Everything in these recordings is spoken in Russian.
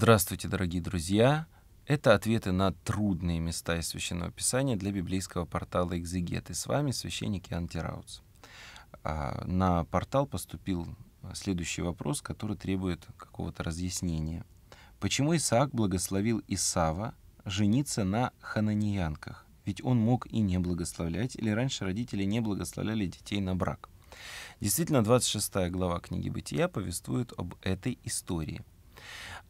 Здравствуйте, дорогие друзья! Это ответы на трудные места из Священного Писания для библейского портала «Экзегет». И с вами священник Иоанн Тираутс. А, на портал поступил следующий вопрос, который требует какого-то разъяснения. Почему Исаак благословил Исава жениться на хананиянках? Ведь он мог и не благословлять, или раньше родители не благословляли детей на брак. Действительно, 26 глава книги «Бытия» повествует об этой истории –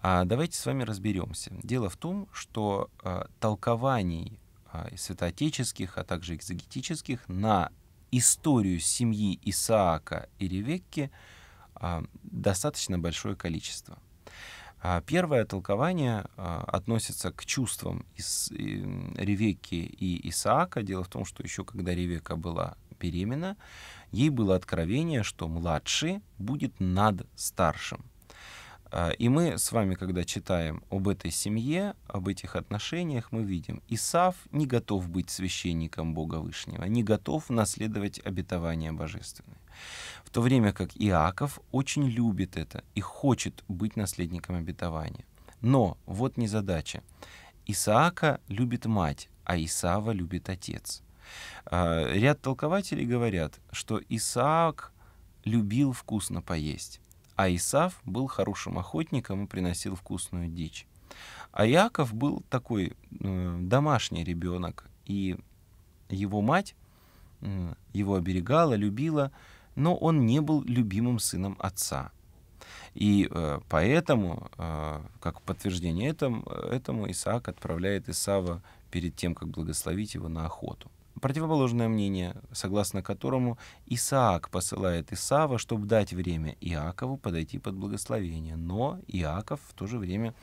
а давайте с вами разберемся. Дело в том, что а, толкований а, святоотеческих, а также экзегетических на историю семьи Исаака и Ревекки а, достаточно большое количество. А, первое толкование а, относится к чувствам Ис, и, Ревекки и Исаака. Дело в том, что еще когда Ревека была беременна, ей было откровение, что младший будет над старшим. А, и мы с вами, когда читаем об этой семье, об этих отношениях, мы видим, Исав не готов быть священником Бога Вышнего, не готов наследовать обетование божественное. В то время как Иаков очень любит это и хочет быть наследником обетования. Но вот незадача. Исаака любит мать, а Исава любит отец. А, ряд толкователей говорят, что Исаак любил вкусно поесть а Исав был хорошим охотником и приносил вкусную дичь. А Яков был такой э, домашний ребенок, и его мать э, его оберегала, любила, но он не был любимым сыном отца. И э, поэтому, э, как подтверждение этому, этому Исаак отправляет Исава перед тем, как благословить его на охоту. Противоположное мнение, согласно которому Исаак посылает Исава, чтобы дать время Иакову подойти под благословение. Но Иаков в то же время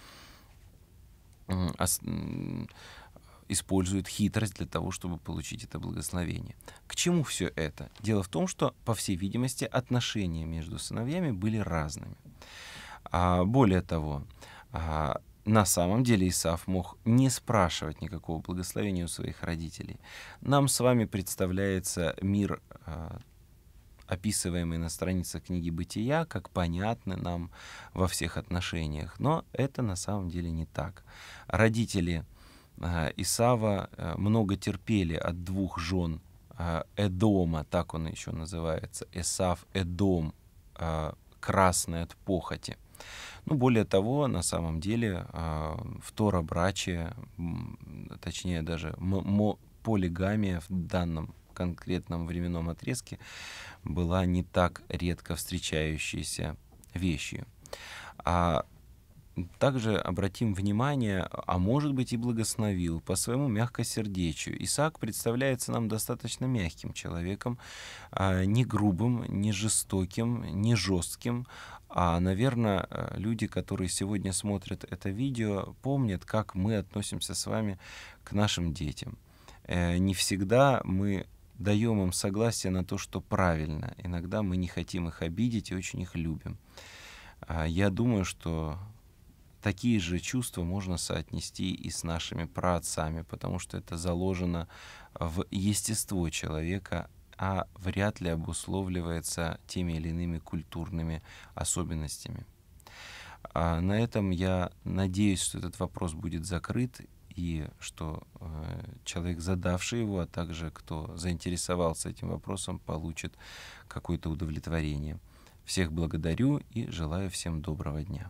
использует хитрость для того, чтобы получить это благословение. К чему все это? Дело в том, что, по всей видимости, отношения между сыновьями были разными. А, более того, а, на самом деле Исаф мог не спрашивать никакого благословения у своих родителей. Нам с вами представляется мир, а, описываемый на страницах книги «Бытия», как понятный нам во всех отношениях. Но это на самом деле не так. Родители а, Исава а, много терпели от двух жен Эдома, так он еще называется, Исав Эдом, красный от похоти – ну, более того, на самом деле а, в торабраче, точнее даже полигамия в данном конкретном временном отрезке была не так редко встречающейся вещью. А также обратим внимание, а может быть и благословил по своему мягкосердечию. Исаак представляется нам достаточно мягким человеком, а, не грубым, не жестоким, не жестким. А, наверное, э, люди, которые сегодня смотрят это видео, помнят, как мы относимся с вами к нашим детям. Э, не всегда мы даем им согласие на то, что правильно. Иногда мы не хотим их обидеть и очень их любим. А, я думаю, что такие же чувства можно соотнести и с нашими праотцами, потому что это заложено в естество человека, а вряд ли обусловливается теми или иными культурными особенностями. А на этом я надеюсь, что этот вопрос будет закрыт и что э, человек, задавший его, а также кто заинтересовался этим вопросом, получит какое-то удовлетворение. Всех благодарю и желаю всем доброго дня.